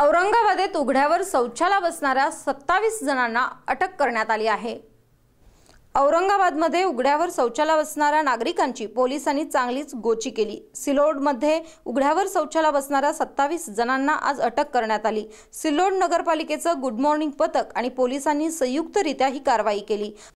औरंगाबादेत उघड्यावर शौचाला बसणाऱ्या सत्तावीस जणांना अटक करण्यात आली आहे औरंगाबादमध्ये उघड्यावर शौचाला बसणाऱ्या नागरिकांची पोलिसांनी चांगलीच गोची केली सिलोडमध्ये उघड्यावर शौचाला बसणाऱ्या सत्तावीस जणांना आज अटक करण्यात आली सिल्लोड नगरपालिकेचं गुड मॉर्निंग पथक आणि पोलिसांनी संयुक्तरित्या ही कारवाई केली